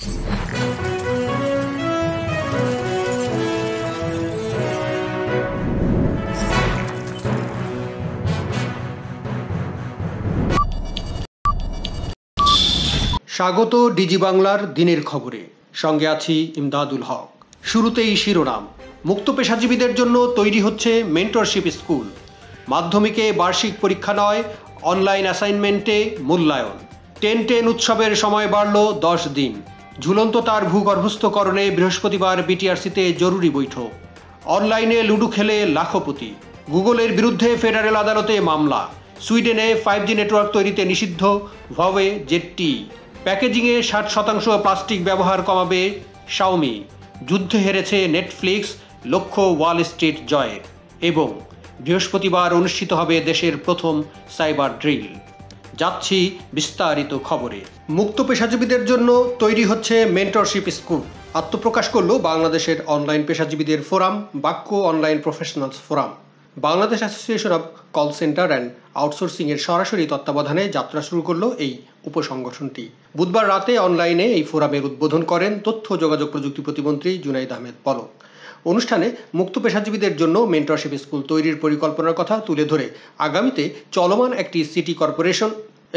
স্বাগত ডিজি বাংলার দিনের খবরে সঙ্গে আছি ইমদাদুল হক শুরুতেই শিরোনাম মুক্ত পেশাজীবীদের জন্য তৈরি হচ্ছে মেন্টরশিপ স্কুল মাধ্যমিকে বার্ষিক পরীক্ষা নয় অনলাইন অ্যাসাইনমেন্টে মূল্যায়ন টেন টেন উৎসবের সময় বাড়ল দশ দিন ঝুলন্ত তার ভূগর্ভস্থকরণে বৃহস্পতিবার বিটিআরসিতে জরুরি বৈঠক অনলাইনে লুডু খেলে লাখপতি গুগলের বিরুদ্ধে ফেডারেল আদালতে মামলা সুইডেনে ফাইভ জি নেটওয়ার্ক তৈরিতে নিষিদ্ধ ভবে জেটটি প্যাকেজিংয়ে ষাট শতাংশ প্লাস্টিক ব্যবহার কমাবে শাওমি যুদ্ধে হেরেছে নেটফ্লিক্স লক্ষ্য ওয়াল স্ট্রিট জয়ের এবং বৃহস্পতিবার অনুষ্ঠিত হবে দেশের প্রথম সাইবার ড্রিল যাচ্ছি বিস্তারিত খবরে মুক্ত পেশাজীবীদের জন্য তৈরি হচ্ছে মেন্টরশিপ স্কুল আত্মপ্রকাশ করল বাংলাদেশের অনলাইন পেশাজীবীদের ফোরাম বাক্য online professionals forum Bangladesh association of call center and আউটসোর্সিংয়ের সরাসরি তত্ত্বাবধানে যাত্রা শুরু করল এই উপসংগঠনটি বুধবার রাতে অনলাইনে এই ফোরামের উদ্বোধন করেন তথ্য যোগাযোগ প্রযুক্তি প্রতিমন্ত্রী জুনাইদ আহমেদ পলক অনুষ্ঠানে মুক্ত পেশাজীবীদের জন্য মেন্টরশিপ স্কুল তৈরির পরিকল্পনার কথা তুলে ধরে আগামীতে চলমান একটি সিটি কর্পোরেশন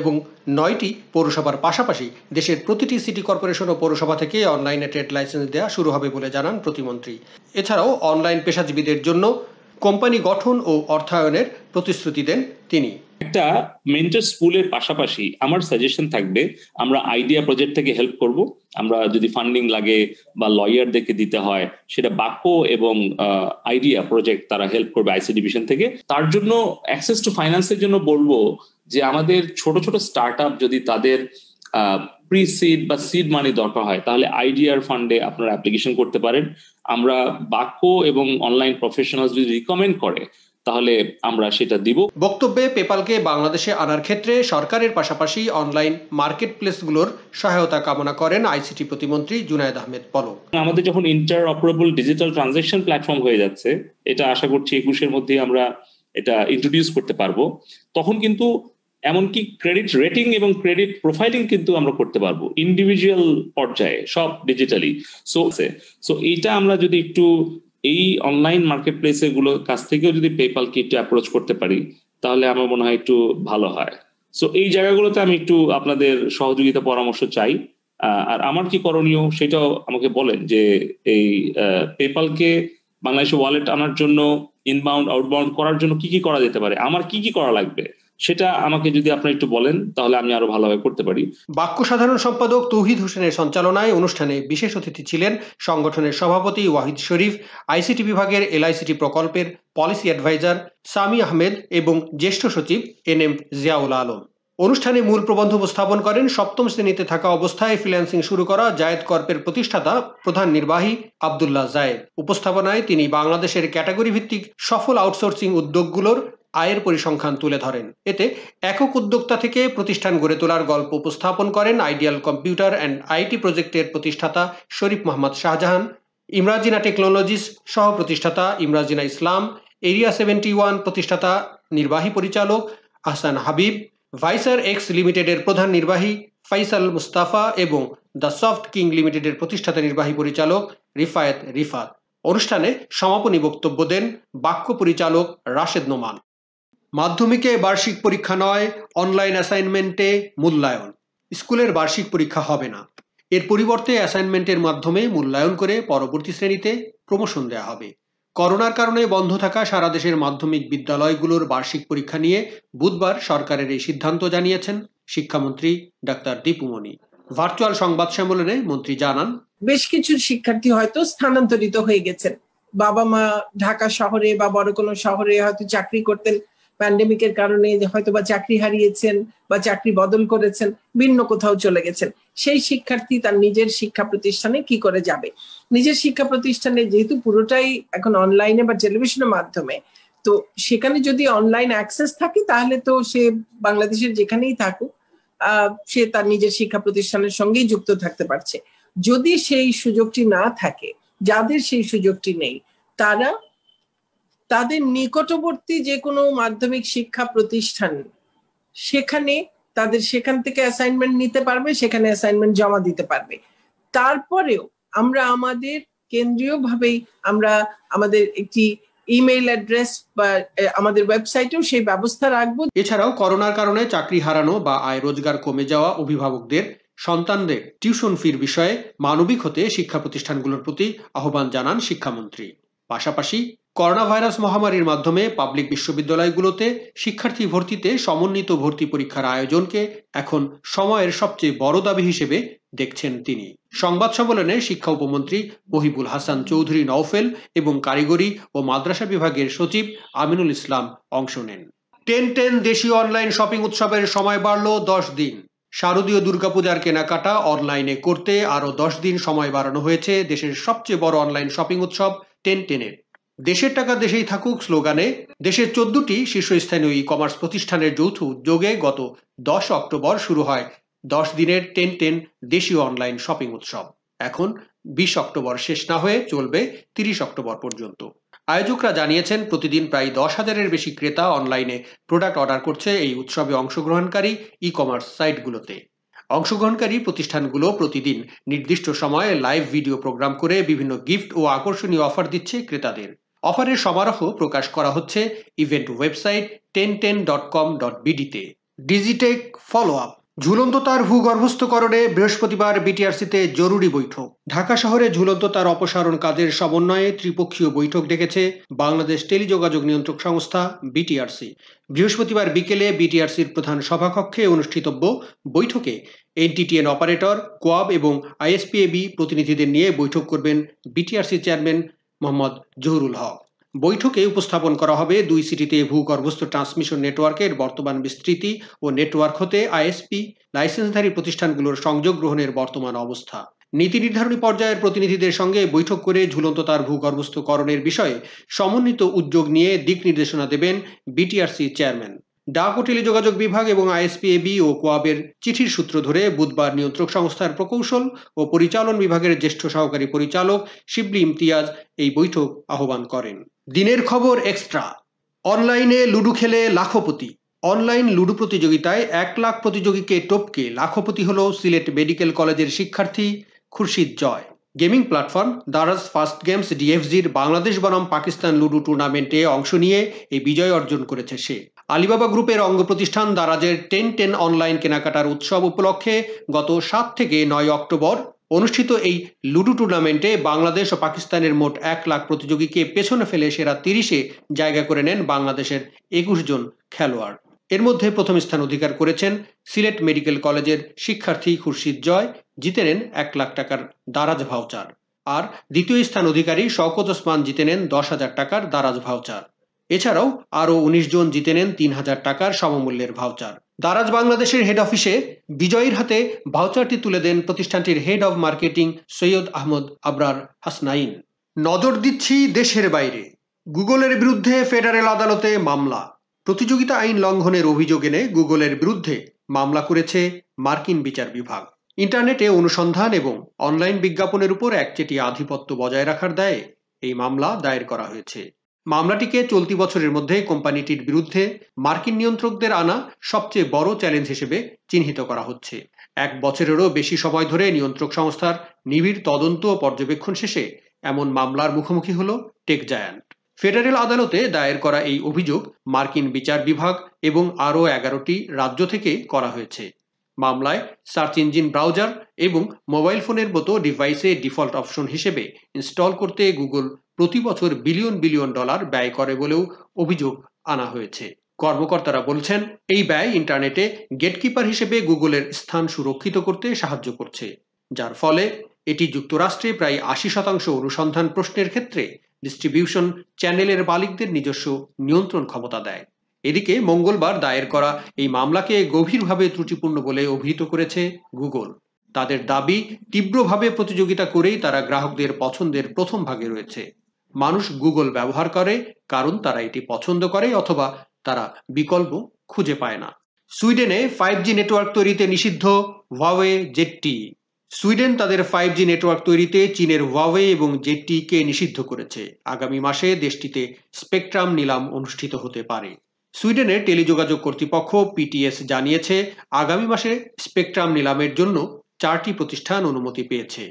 এবং নয়টি পৌরসভার পাশাপাশি দেশের প্রতিটি সিটি কর্পোরেশন ও পৌরসভা থেকে অনলাইনে ট্রেড লাইসেন্স দেওয়া শুরু হবে বলে জানান প্রতিমন্ত্রী এছাড়াও অনলাইন পেশাজীবীদের জন্য কোম্পানি গঠন ও অর্থায়নের প্রতিশ্রুতি দেন তিনি একটা মেন্টর স্কুলের পাশাপাশি আমার সাজেশন থাকবে আমরা আইডিয়া প্রজেক্ট থেকে হেল্প করব আমরা যদি ফান্ডিং লাগে বা লয়ারদেরকে দিতে হয় সেটা বাক্য এবং আইডিয়া প্রজেক্ট তারা হেল্প করবে আইসি ডিভিশন থেকে তার জন্য অ্যাক্সেস টু ফাইন্যান্সের জন্য বলবো যে আমাদের ছোট ছোট স্টার্ট আপ যদি তাদের প্রি সিড বা সিড মানি দরকার হয় তাহলে আইডিয়ার ফান্ডে আপনারা অ্যাপ্লিকেশন করতে পারেন আমরা বাক্য এবং অনলাইন প্রফেশনাল যদি রিকমেন্ড করে তাহলে আমরা সেটা দিব বক্তব্যে পেপালকে বাংলাদেশে আনার ক্ষেত্রে সরকারের পাশাপাশি অনলাইন মার্কেট প্লেসগুলোর সহায়তা কামনা করেন আইসিটি প্রতিমন্ত্রী জুনায়দ আহমেদ পলক আমাদের যখন interoperable digital transaction platform হয়ে যাচ্ছে এটা আশা করছি একুশের মধ্যে আমরা এটা ইন্ট্রোডিউস করতে পারবো তখন কিন্তু এমনকি ক্রেডিট রেটিং এবং ক্রেডিট প্রোফাইলিং কিন্তু আমরা করতে পারবো ইন্ডিভিজুয়াল পর্যায়ে সব ডিজিটালি সো সো এইটা আমরা যদি একটু এই অনলাইন মার্কেট প্লেস এগুলো কাছ থেকেও যদি পেপাল কিট অ্যাপ্রোচ করতে পারি তাহলে আমার মনে হয় একটু ভালো হয় সো এই জায়গাগুলোতে আমি একটু আপনাদের সহযোগিতা পরামর্শ চাই আর আমার কি করণীয় সেটাও আমাকে বলেন যে এই পেপালকে বাংলাদেশে ওয়ালেট আনার জন্য ইনবাউন্ড আউটবাউন্ড করার জন্য কি কি করা যেতে পারে আমার কি কি করা লাগবে সেটা আমাকে যদি আপনি একটু বলেন তাহলে আমি আরো ভালোভাবে করতে পারি বাক্য সাধারণ সম্পাদক তৌহিদ হোসেনের সঞ্চালনায় অনুষ্ঠানে বিশেষ অতিথি ছিলেন সংগঠনের সভাপতি ওয়াহিদ শরীফ আইসিটি বিভাগের এলআইসিটি প্রকল্পের পলিসি অ্যাডভাইজার সামি আহমেদ এবং জ্যেষ্ঠ সচিব এন এম জিয়াউল আলম অনুষ্ঠানে মূল প্রবন্ধ উপস্থাপন করেন সপ্তম শ্রেণীতে থাকা অবস্থায় ফ্রিল্যান্সিং শুরু করা জায়েদ কর্পের প্রতিষ্ঠাতা প্রধান নির্বাহী আবদুল্লাহ জায়দ উপস্থাপনায় তিনি বাংলাদেশের ক্যাটাগরি ভিত্তিক সফল আউটসোর্সিং উদ্যোগগুলোর আয়ের পরিসংখ্যান তুলে ধরেন এতে একক উদ্যোক্তা থেকে প্রতিষ্ঠান গড়ে তোলার গল্প উপস্থাপন করেন আইডিয়াল কম্পিউটার অ্যান্ড আইটি প্রজেক্টের প্রতিষ্ঠাতা শরীফ মোহাম্মদ শাহজাহান ইমরাজিনা টেকনোলজিস সহ প্রতিষ্ঠাতা ইমরাজিনা ইসলাম এরিয়া সেভেন্টি ওয়ান প্রতিষ্ঠাতা নির্বাহী পরিচালক আহসান হাবিব ভাইসার এক্স লিমিটেডের প্রধান নির্বাহী ফাইসাল মুস্তাফা এবং দ্য সফট কিং লিমিটেডের প্রতিষ্ঠাতা নির্বাহী পরিচালক রিফায়েত রিফাত অনুষ্ঠানে সমাপনী বক্তব্য দেন বাক্য পরিচালক রাশেদ নোমান মাধ্যমিকে বার্ষিক পরীক্ষা নয় অনলাইন অ্যাসাইনমেন্টে মূল্যায়ন স্কুলের বার্ষিক পরীক্ষা হবে না এর পরিবর্তে অ্যাসাইনমেন্টের মাধ্যমে মূল্যায়ন করে পরবর্তী শ্রেণীতে প্রমোশন দেওয়া হবে করোনার কারণে বন্ধ থাকা সারা দেশের মাধ্যমিক বিদ্যালয়গুলোর বার্ষিক পরীক্ষা নিয়ে বুধবার সরকারের এই সিদ্ধান্ত জানিয়েছেন শিক্ষামন্ত্রী ডাক্তার দীপুমণি ভার্চুয়াল সংবাদ সম্মেলনে মন্ত্রী জানান বেশ কিছু শিক্ষার্থী হয়তো স্থানান্তরিত হয়ে গেছেন বাবা মা ঢাকা শহরে বা বড় কোনো শহরে হয়তো চাকরি করতেন প্যান্ডেমিকের কারণে হয়তো বা চাকরি হারিয়েছেন বা চাকরি বদল করেছেন ভিন্ন কোথাও চলে গেছেন সেই শিক্ষার্থী তার নিজের শিক্ষা প্রতিষ্ঠানে কি করে যাবে নিজের শিক্ষা প্রতিষ্ঠানে যেহেতু পুরোটাই এখন অনলাইনে বা টেলিভিশনের মাধ্যমে তো সেখানে যদি অনলাইন অ্যাক্সেস থাকে তাহলে তো সে বাংলাদেশের যেখানেই থাকুক সে তার নিজের শিক্ষা প্রতিষ্ঠানের সঙ্গেই যুক্ত থাকতে পারছে যদি সেই সুযোগটি না থাকে যাদের সেই সুযোগটি নেই তারা তাদের নিকটবর্তী যে কোনো মাধ্যমিক শিক্ষা প্রতিষ্ঠান সেখানে তাদের সেখান থেকে অ্যাসাইনমেন্ট নিতে পারবে সেখানে অ্যাসাইনমেন্ট জমা দিতে পারবে তারপরেও আমরা আমাদের কেন্দ্রীয়ভাবেই আমরা আমাদের একটি ইমেইল অ্যাড্রেস বা আমাদের ওয়েবসাইটেও সেই ব্যবস্থা রাখবো এছাড়াও করোনার কারণে চাকরি হারানো বা আয় রোজগার কমে যাওয়া অভিভাবকদের সন্তানদের টিউশন ফির বিষয়ে মানবিক হতে শিক্ষা প্রতিষ্ঠানগুলোর প্রতি আহ্বান জানান শিক্ষামন্ত্রী পাশাপাশি করোনা ভাইরাস মহামারীর মাধ্যমে পাবলিক বিশ্ববিদ্যালয়গুলোতে শিক্ষার্থী ভর্তিতে সমন্বিত ভর্তি পরীক্ষার আয়োজনকে এখন সময়ের সবচেয়ে বড় দাবি হিসেবে দেখছেন তিনি সংবাদ সম্মেলনে শিক্ষা উপমন্ত্রী মহিবুল হাসান চৌধুরী নওফেল এবং কারিগরি ও মাদ্রাসা বিভাগের সচিব আমিনুল ইসলাম অংশ নেন টেন টেন দেশীয় অনলাইন শপিং উৎসবের সময় বাড়ল দশ দিন শারদীয় দুর্গাপূজার কেনাকাটা অনলাইনে করতে আরও দশ দিন সময় বাড়ানো হয়েছে দেশের সবচেয়ে বড় অনলাইন শপিং উৎসব টেন টেনের দেশের টাকা দেশেই থাকুক স্লোগানে দেশের চোদ্দটি শীর্ষস্থানীয় ই কমার্স প্রতিষ্ঠানের যৌথ উদ্যোগে গত দশ অক্টোবর শুরু হয় দশ দিনের টেন টেন দেশীয় অনলাইন শপিং উৎসব এখন বিশ অক্টোবর শেষ না হয়ে চলবে তিরিশ অক্টোবর পর্যন্ত আয়োজকরা জানিয়েছেন প্রতিদিন প্রায় দশ হাজারের বেশি ক্রেতা অনলাইনে প্রোডাক্ট অর্ডার করছে এই উৎসবে অংশগ্রহণকারী ই কমার্স সাইটগুলোতে অংশগ্রহণকারী প্রতিষ্ঠানগুলো প্রতিদিন নির্দিষ্ট সময়ে লাইভ ভিডিও প্রোগ্রাম করে বিভিন্ন গিফট ও আকর্ষণীয় অফার দিচ্ছে ক্রেতাদের অফারের সমারোহ প্রকাশ করা হচ্ছে event website ten ten dot com ডট বিডিতে ডিজিটেক ফলো আপ ঝুলন্ত তার ভূগর্ভস্থকরণে বৃহস্পতিবার বিটিআরসিতে জরুরি বৈঠক ঢাকা শহরে ঝুলন্ত তার অপসারণ কাজের সমন্বয়ে ত্রিপক্ষীয় বৈঠক ডেকেছে বাংলাদেশ টেলিযোগাযোগ নিয়ন্ত্রক সংস্থা বিটিআরসি বৃহস্পতিবার বিকেলে বিটিআরসির প্রধান সভাকক্ষে অনুষ্ঠিতব্য বৈঠকে এনটিটিএন অপারেটর কোয়াব এবং আইএসপিএবি প্রতিনিধিদের নিয়ে বৈঠক করবেন বিটিআরসি চেয়ারম্যান মোহাম্মদ জহুরুল হক বৈঠকে উপস্থাপন করা হবে দুই সিটিতে ভূগর্ভস্থ ট্রান্সমিশন নেটওয়ার্কের বর্তমান বিস্তৃতি ও নেটওয়ার্ক হতে আইএসপি লাইসেন্সধারী প্রতিষ্ঠানগুলোর সংযোগ গ্রহণের বর্তমান অবস্থা নীতি নির্ধারণী পর্যায়ের প্রতিনিধিদের সঙ্গে বৈঠক করে ঝুলন্ত তার ভূগর্ভস্থকরণের বিষয়ে সমন্বিত উদ্যোগ নিয়ে দিক নির্দেশনা দেবেন বিটিআরসি চেয়ারম্যান ডাক ও টেলিযোগাযোগ বিভাগ এবং আইএসপিএবি ও কোয়াবের চিঠির সূত্র ধরে বুধবার নিয়ন্ত্রক সংস্থার প্রকৌশল ও পরিচালন বিভাগের জ্যেষ্ঠ সহকারী পরিচালক শিবলি ইমতিয়াজ এই বৈঠক আহ্বান করেন দিনের খবর এক্সট্রা অনলাইনে লুডু খেলে লাখপতি অনলাইন লুডু প্রতিযোগিতায় এক লাখ প্রতিযোগীকে টপকে লাখপতি হল সিলেট মেডিকেল কলেজের শিক্ষার্থী Khurshid Joy gaming platform Daraz first games ডিএফজির বাংলাদেশ বনাম পাকিস্তান লুডু টুর্নামেন্টে অংশ নিয়ে এই বিজয় অর্জন করেছে সে আলিবাবা গ্রুপের অঙ্গ প্রতিষ্ঠান দারাজের টেন টেন অনলাইন কেনাকাটার উৎসব উপলক্ষে গত সাত থেকে নয় অক্টোবর অনুষ্ঠিত এই লুডু টুর্নামেন্টে বাংলাদেশ ও পাকিস্তানের মোট এক লাখ প্রতিযোগীকে পেছনে ফেলে সেরা তিরিশে জায়গা করে নেন বাংলাদেশের একুশ জন খেলোয়াড় এর মধ্যে প্রথম স্থান অধিকার করেছেন সিলেট মেডিকেল কলেজের শিক্ষার্থী খুরশিদ জয় জিতে নেন এক লাখ টাকার দারাজ ভাউচার আর দ্বিতীয় স্থান অধিকারী শওকত ওসমান জিতে নেন দশ হাজার টাকার দারাজ ভাউচার এছাড়াও আরও উনিশ জন জিতে নেন তিন হাজার টাকার সমমূল্যের ভাউচার দারাজ বাংলাদেশের হেড অফিসে বিজয়ীর হাতে ভাউচারটি তুলে দেন প্রতিষ্ঠানটির head of marketing Syed Ahmed Abrar Hasnain নজর দিচ্ছি দেশের বাইরে গুগলের বিরুদ্ধে ফেডারেল আদালতে মামলা প্রতিযোগিতা আইন লঙ্ঘনের অভিযোগ এনে গুগলের বিরুদ্ধে মামলা করেছে মার্কিন বিচার বিভাগ ইন্টারনেটে অনুসন্ধান এবং অনলাইন বিজ্ঞাপনের উপর একচেটিয়া আধিপত্য বজায় রাখার দায়ে এই মামলা দায়ের করা হয়েছে মামলাটিকে চলতি বছরের মধ্যে কোম্পানিটির বিরুদ্ধে মার্কিন নিয়ন্ত্রকদের আনা সবচেয়ে বড় চ্যালেঞ্জ হিসেবে চিহ্নিত করা হচ্ছে এক বছরেরও বেশি সময় ধরে নিয়ন্ত্রক সংস্থার নিবিড় তদন্ত ও পর্যবেক্ষণ শেষে এমন মামলার মুখোমুখি হল টেক জায়ান্ট ফেডারেল আদালতে দায়ের করা এই অভিযোগ মার্কিন বিচার বিভাগ এবং আরও এগারোটি রাজ্য থেকে করা হয়েছে মামলায় সার্চ ইঞ্জিন ব্রাউজার এবং মোবাইল ফোনের মতো ডিভাইসে ডিফল্ট অপশন হিসেবে ইনস্টল করতে গুগল প্রতি বছর বিলিয়ন বিলিয়ন ডলার ব্যয় করে বলেও অভিযোগ আনা হয়েছে কর্মকর্তারা বলছেন এই ব্যয় ইন্টারনেটে গেটকিপার হিসেবে গুগলের স্থান সুরক্ষিত করতে সাহায্য করছে যার ফলে এটি যুক্তরাষ্ট্রে প্রায় আশি শতাংশ অনুসন্ধান প্রশ্নের ক্ষেত্রে ডিস্ট্রিবিউশন চ্যানেলের মালিকদের নিজস্ব নিয়ন্ত্রণ ক্ষমতা দেয় এদিকে মঙ্গলবার দায়ের করা এই মামলাকে গভীরভাবে ত্রুটিপূর্ণ বলে অভিহিত করেছে গুগল তাদের দাবি তীব্রভাবে প্রতিযোগিতা করেই তারা গ্রাহকদের পছন্দের প্রথম ভাগে রয়েছে মানুষ গুগল ব্যবহার করে কারণ তারা এটি পছন্দ করে অথবা তারা বিকল্প খুঁজে পায় না সুইডেনে ফাইভ জি নেটওয়ার্ক তৈরিতে নিষিদ্ধ ওয়াওয়ে জেটটি সুইডেন তাদের ফাইভ জি নেটওয়ার্ক তৈরিতে চীনের ওয়াওয়ে এবং কে নিষিদ্ধ করেছে আগামী মাসে দেশটিতে স্পেকট্রাম নিলাম অনুষ্ঠিত হতে পারে সুইডেনের টেলিযোগাযোগ কর্তৃপক্ষ পিটিএস জানিয়েছে আগামী মাসে স্পেকট্রাম নিলামের জন্য চারটি প্রতিষ্ঠান অনুমতি পেয়েছে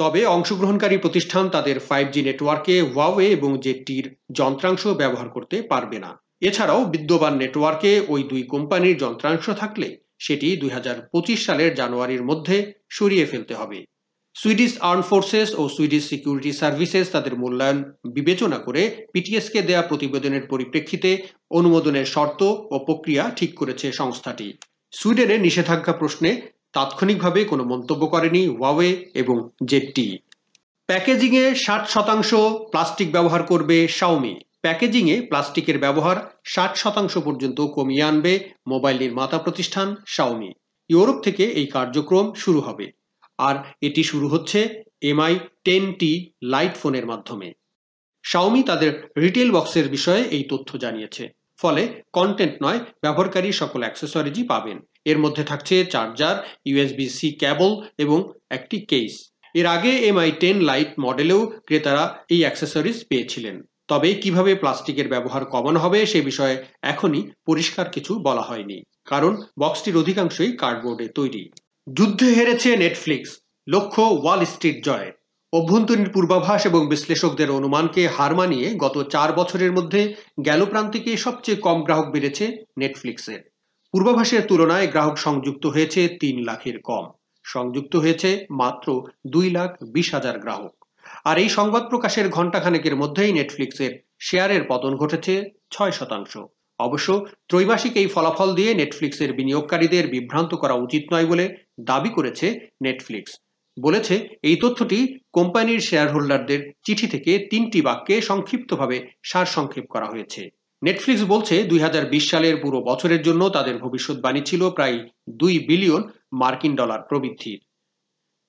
তবে অংশগ্রহণকারী প্রতিষ্ঠান তাদের ফাইভ জি নেটওয়ার্কে ওয়াওয়ে এবং জেটির যন্ত্রাংশ ব্যবহার করতে পারবে না এছাড়াও বিদ্যমান নেটওয়ার্কে ওই দুই কোম্পানির যন্ত্রাংশ থাকলে সেটি দুই সালের জানুয়ারির মধ্যে সরিয়ে ফেলতে হবে সুইডিশ আর্ম ফোর্সেস ও সুইডিশ সিকিউরিটি সার্ভিসেস তাদের মূল্যায়ন বিবেচনা করে পিটিএসকে দেয়া প্রতিবেদনের পরিপ্রেক্ষিতে অনুমোদনের শর্ত ও প্রক্রিয়া ঠিক করেছে সংস্থাটি সুইডেনে নিষেধাজ্ঞা প্রশ্নে তাৎক্ষণিকভাবে কোনো মন্তব্য করেনি ওয়াওয়ে এবং জেটটি প্যাকেজিংয়ে ষাট শতাংশ প্লাস্টিক ব্যবহার করবে শাওমি প্যাকেজিংয়ে প্লাস্টিকের ব্যবহার ষাট শতাংশ পর্যন্ত কমিয়ে আনবে মোবাইল নির্মাতা প্রতিষ্ঠান শাওমি ইউরোপ থেকে এই কার্যক্রম শুরু হবে আর এটি শুরু হচ্ছে এমআই টেন টি লাইট ফোনের মাধ্যমে শাওমি তাদের রিটেল বক্সের বিষয়ে এই তথ্য জানিয়েছে ফলে কন্টেন্ট নয় ব্যবহারকারী সকল অ্যাক্সেসরিজই পাবেন এর মধ্যে থাকছে চার্জার ইউএসবি সি ক্যাবল এবং একটি কেস এর আগে এমআই টেন লাইট মডেলেও ক্রেতারা এই অ্যাক্সেসরিজ পেয়েছিলেন তবে কিভাবে প্লাস্টিকের ব্যবহার কমানো হবে সে বিষয়ে এখনই পরিষ্কার কিছু বলা হয়নি কারণ বক্সটির অধিকাংশই কার্ডবোর্ডে তৈরি যুদ্ধে হেরেছে নেটফ্লিক্স লক্ষ্য ওয়াল স্ট্রিট জয় অভ্যন্তরীণ পূর্বাভাস এবং বিশ্লেষকদের অনুমানকে হার মানিয়ে গত চার বছরের মধ্যে গেল প্রান্তিকে সবচেয়ে কম গ্রাহক বেড়েছে নেটফ্লিক্সের পূর্বাভাসের তুলনায় গ্রাহক সংযুক্ত হয়েছে তিন লাখের কম সংযুক্ত হয়েছে মাত্র দুই লাখ বিশ হাজার গ্রাহক আর এই সংবাদ প্রকাশের ঘণ্টাখানেকের মধ্যেই নেটফ্লিক্সের শেয়ারের পতন ঘটেছে ছয় শতাংশ অবশ্য ত্রৈমাসিক এই ফলাফল দিয়ে নেটফ্লিক্সের বিনিয়োগকারীদের বিভ্রান্ত করা উচিত নয় বলে দাবি করেছে নেটফ্লিক্স বলেছে এই তথ্যটি কোম্পানির শেয়ার হোল্ডারদের চিঠি থেকে তিনটি বাক্যে সংক্ষিপ্তভাবে সারসংক্ষেপ করা হয়েছে নেটফ্লিক্স বলছে দুই সালের পুরো বছরের জন্য তাদের ভবিষ্যৎবাণী ছিল প্রায় দুই বিলিয়ন মার্কিন ডলার প্রবৃদ্ধির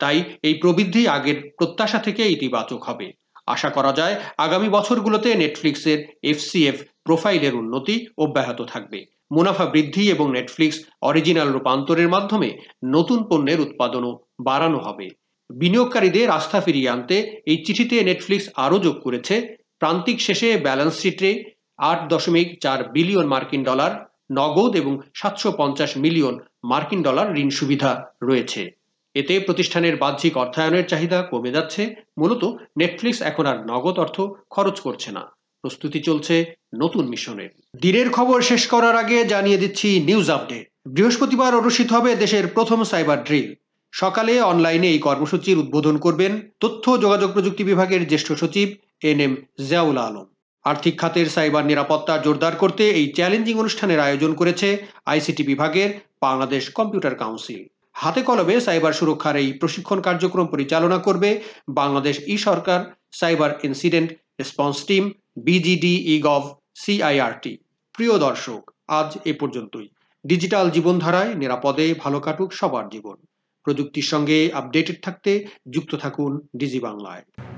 তাই এই প্রবৃদ্ধি আগের প্রত্যাশা থেকে ইতিবাচক হবে আশা করা যায় আগামী বছরগুলোতে নেটফ্লিক্সের এফসিএফ প্রোফাইলের উন্নতি অব্যাহত থাকবে মুনাফা বৃদ্ধি এবং নেটফ্লিক্স অরিজিনাল রূপান্তরের মাধ্যমে নতুন পণ্যের উৎপাদনও বাড়ানো হবে বিনিয়োগকারীদের আস্থা ফিরিয়ে আনতে এই চিঠিতে নেটফ্লিক্স আরও যোগ করেছে প্রান্তিক শেষে ব্যালেন্স শিটে আট দশমিক চার বিলিয়ন মার্কিন ডলার নগদ এবং সাতশো পঞ্চাশ মিলিয়ন মার্কিন ডলার ঋণ সুবিধা রয়েছে এতে প্রতিষ্ঠানের বাহ্যিক অর্থায়নের চাহিদা কমে যাচ্ছে মূলত নেটফ্লিক্স এখন আর নগদ অর্থ খরচ করছে না প্রস্তুতি চলছে নতুন মিশনের দিনের খবর শেষ করার আগে জানিয়ে দিচ্ছি নিউজ আপডেট বৃহস্পতিবার অনুষ্ঠিত হবে দেশের প্রথম সাইবার ড্রিল সকালে অনলাইনে এই কর্মসূচির উদ্বোধন করবেন তথ্য যোগাযোগ প্রযুক্তি বিভাগের জ্যেষ্ঠ সচিব এন এম জিয়াউল আলম আর্থিক খাতের সাইবার নিরাপত্তা জোরদার করতে এই চ্যালেঞ্জিং অনুষ্ঠানের আয়োজন করেছে আইসিটি বিভাগের বাংলাদেশ কম্পিউটার কাউন্সিল হাতে কলমে সাইবার সুরক্ষার এই প্রশিক্ষণ কার্যক্রম পরিচালনা করবে বাংলাদেশ ই সরকার cyber incident response team BGD e gov CIRT প্রিয় দর্শক আজ এ পর্যন্তই ডিজিটাল জীবনধারায় নিরাপদে ভালো কাটুক সবার জীবন প্রযুক্তির সঙ্গে আপডেটেড থাকতে যুক্ত থাকুন ডিজি বাংলায়